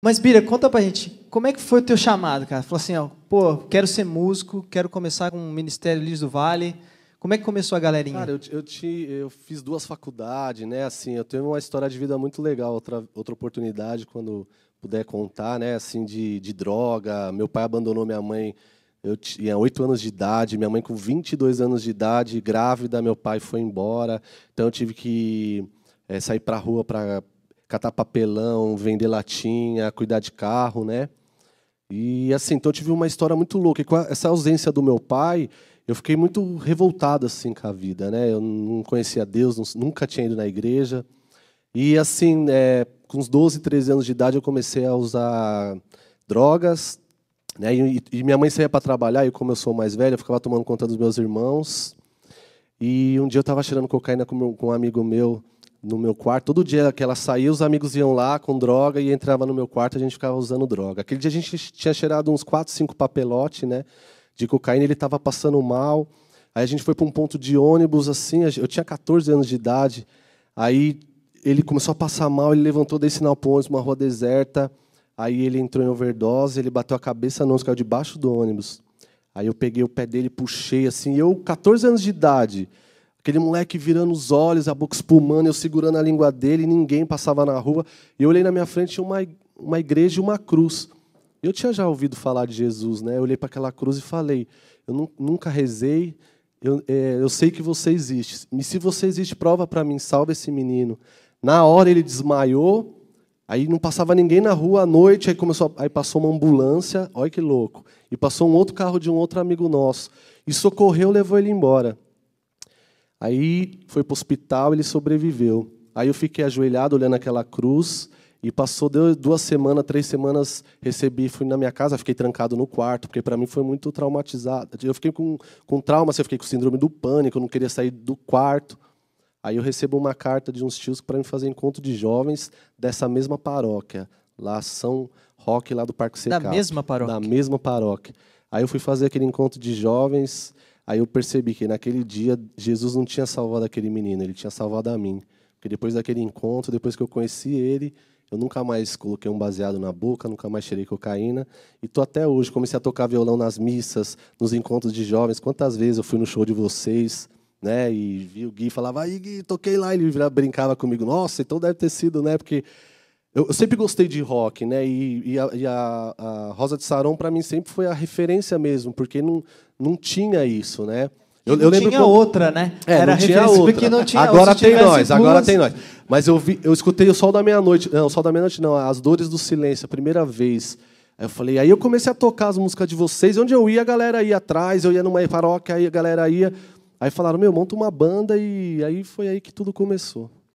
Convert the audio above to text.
Mas, Bira, conta pra gente, como é que foi o teu chamado, cara? Falou assim, ó, pô, quero ser músico, quero começar com o Ministério Líderes do Vale. Como é que começou a galerinha? Cara, eu, eu, te, eu fiz duas faculdades, né? Assim, eu tenho uma história de vida muito legal, outra, outra oportunidade, quando puder contar, né? Assim, de, de droga. Meu pai abandonou minha mãe, eu tinha oito anos de idade, minha mãe com 22 anos de idade, grávida, meu pai foi embora. Então, eu tive que é, sair pra rua para catar papelão, vender latinha, cuidar de carro, né? E assim, então eu tive uma história muito louca. E com essa ausência do meu pai, eu fiquei muito revoltado assim com a vida, né? Eu não conhecia Deus, nunca tinha ido na igreja. E assim, é, com uns 12, 13 anos de idade, eu comecei a usar drogas. Né? E, e minha mãe saía para trabalhar, e como eu sou mais velho, eu ficava tomando conta dos meus irmãos. E um dia eu estava cheirando cocaína com, meu, com um amigo meu no meu quarto. Todo dia que ela saía, os amigos iam lá com droga e entrava no meu quarto, a gente ficava usando droga. Aquele dia a gente tinha cheirado uns 4, 5 papelote, né, de cocaína, ele estava passando mal. Aí a gente foi para um ponto de ônibus assim, eu tinha 14 anos de idade. Aí ele começou a passar mal, ele levantou desse sinal pro ônibus, uma rua deserta. Aí ele entrou em overdose, ele bateu a cabeça no ônibus, caiu debaixo do ônibus. Aí eu peguei o pé dele, puxei assim, eu 14 anos de idade. Aquele moleque virando os olhos, a boca espumando, eu segurando a língua dele, ninguém passava na rua. E eu olhei na minha frente uma, uma igreja e uma cruz. Eu tinha já ouvido falar de Jesus, né? Eu olhei para aquela cruz e falei: Eu nunca rezei, eu, é, eu sei que você existe. E se você existe, prova para mim, salva esse menino. Na hora ele desmaiou, Aí não passava ninguém na rua à noite, aí começou, aí passou uma ambulância, olha que louco. E passou um outro carro de um outro amigo nosso. E socorreu, levou ele embora. Aí foi para o hospital, ele sobreviveu. Aí eu fiquei ajoelhado olhando aquela cruz e passou duas semanas, três semanas, recebi, fui na minha casa, fiquei trancado no quarto, porque para mim foi muito traumatizado. Eu fiquei com, com trauma, assim, eu fiquei com síndrome do pânico, eu não queria sair do quarto. Aí eu recebo uma carta de uns tios para me fazer encontro de jovens dessa mesma paróquia, lá São Roque, lá do Parque Secap. Da mesma paróquia? Da mesma paróquia. Aí eu fui fazer aquele encontro de jovens, Aí eu percebi que naquele dia Jesus não tinha salvado aquele menino, ele tinha salvado a mim. Porque depois daquele encontro, depois que eu conheci ele, eu nunca mais coloquei um baseado na boca, nunca mais cheirei cocaína. E tô até hoje, comecei a tocar violão nas missas, nos encontros de jovens. Quantas vezes eu fui no show de vocês, né? E vi o Gui, falava, aí Gui, toquei lá. Ele brincava comigo, nossa, então deve ter sido, né? Porque eu, sempre gostei de rock, né? E, e, a, e a, a, Rosa de Saron para mim sempre foi a referência mesmo, porque não, não tinha isso, né? Eu, eu lembro tinha outra, né? É, Era não tinha outra. Porque não tinha, agora tem nós, agora tem nós. Mas eu vi, eu escutei o Sol da Meia-Noite, não, o Sol da Meia-Noite não, as Dores do Silêncio, a primeira vez. Aí eu falei, aí eu comecei a tocar as músicas de vocês, onde eu ia, a galera ia atrás, eu ia numa paróquia, aí a galera ia. Aí falaram, meu, monta uma banda e aí foi aí que tudo começou.